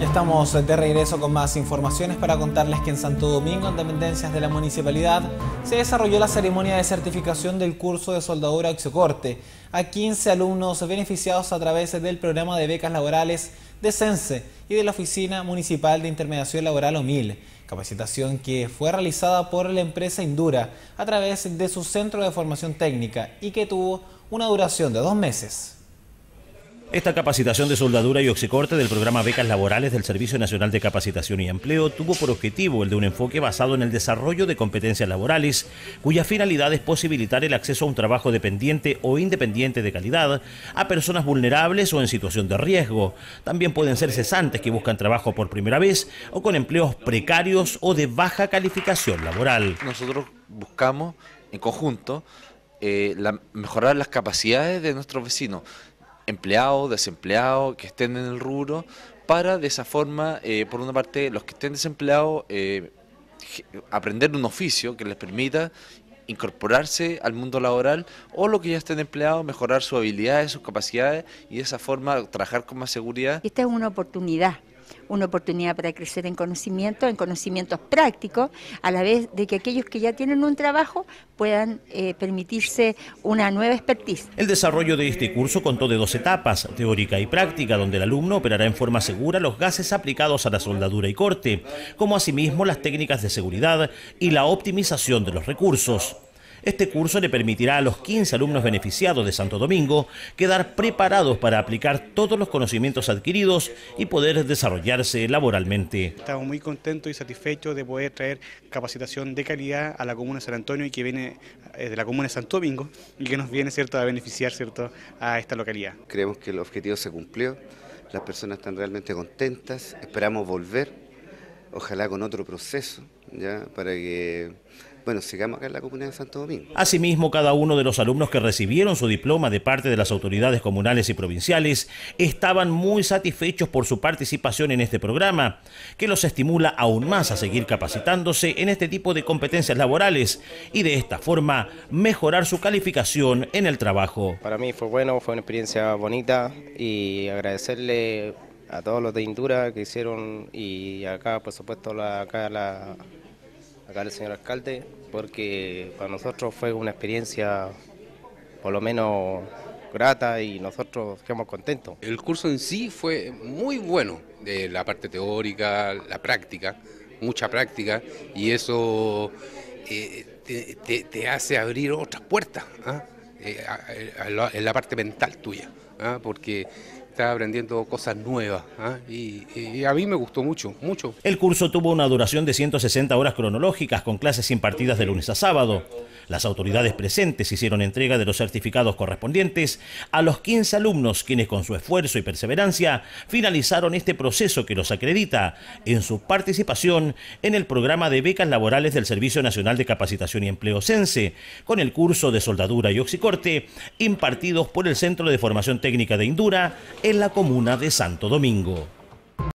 Ya estamos de regreso con más informaciones para contarles que en Santo Domingo, en dependencias de la municipalidad, se desarrolló la ceremonia de certificación del curso de soldadura oxiocorte a 15 alumnos beneficiados a través del programa de becas laborales de CENSE y de la Oficina Municipal de Intermediación Laboral OMIL, capacitación que fue realizada por la empresa Indura a través de su centro de formación técnica y que tuvo una duración de dos meses. Esta capacitación de soldadura y oxicorte del programa Becas Laborales del Servicio Nacional de Capacitación y Empleo tuvo por objetivo el de un enfoque basado en el desarrollo de competencias laborales, cuya finalidad es posibilitar el acceso a un trabajo dependiente o independiente de calidad a personas vulnerables o en situación de riesgo. También pueden ser cesantes que buscan trabajo por primera vez o con empleos precarios o de baja calificación laboral. Nosotros buscamos en conjunto eh, mejorar las capacidades de nuestros vecinos empleados, desempleados que estén en el rubro, para de esa forma, eh, por una parte, los que estén desempleados, eh, aprender un oficio que les permita incorporarse al mundo laboral o lo que ya estén empleados, mejorar sus habilidades, sus capacidades y de esa forma trabajar con más seguridad. Esta es una oportunidad una oportunidad para crecer en conocimiento, en conocimientos prácticos, a la vez de que aquellos que ya tienen un trabajo puedan eh, permitirse una nueva expertise. El desarrollo de este curso contó de dos etapas, teórica y práctica, donde el alumno operará en forma segura los gases aplicados a la soldadura y corte, como asimismo las técnicas de seguridad y la optimización de los recursos. Este curso le permitirá a los 15 alumnos beneficiados de Santo Domingo quedar preparados para aplicar todos los conocimientos adquiridos y poder desarrollarse laboralmente. Estamos muy contentos y satisfechos de poder traer capacitación de calidad a la comuna de San Antonio y que viene eh, de la comuna de Santo Domingo y que nos viene cierto, a beneficiar cierto, a esta localidad. Creemos que el objetivo se cumplió, las personas están realmente contentas, esperamos volver, ojalá con otro proceso, ya para que bueno, sigamos acá en la comunidad de Santo Domingo. Asimismo, cada uno de los alumnos que recibieron su diploma de parte de las autoridades comunales y provinciales estaban muy satisfechos por su participación en este programa, que los estimula aún más a seguir capacitándose en este tipo de competencias laborales y de esta forma mejorar su calificación en el trabajo. Para mí fue bueno, fue una experiencia bonita y agradecerle a todos los de Indura que hicieron y acá, por supuesto, acá la, acá el señor alcalde, porque para nosotros fue una experiencia por lo menos grata y nosotros quedamos contentos. El curso en sí fue muy bueno, de la parte teórica, la práctica, mucha práctica, y eso eh, te, hace abrir otras puertas. ¿ah? Eh, en la parte mental tuya, ¿ah? porque estás aprendiendo cosas nuevas ¿ah? y, y, a mí me gustó mucho, mucho. El curso tuvo una duración de 160 horas cronológicas con clases impartidas de lunes a sábado. Las autoridades presentes hicieron entrega de los certificados correspondientes a los 15 alumnos quienes con su esfuerzo y perseverancia finalizaron este proceso que los acredita en su participación en el programa de becas laborales del Servicio Nacional de Capacitación y Empleo CENSE, con el curso de soldadura y oxicorte impartidos por el Centro de Formación Técnica de Indura en la comuna de Santo Domingo.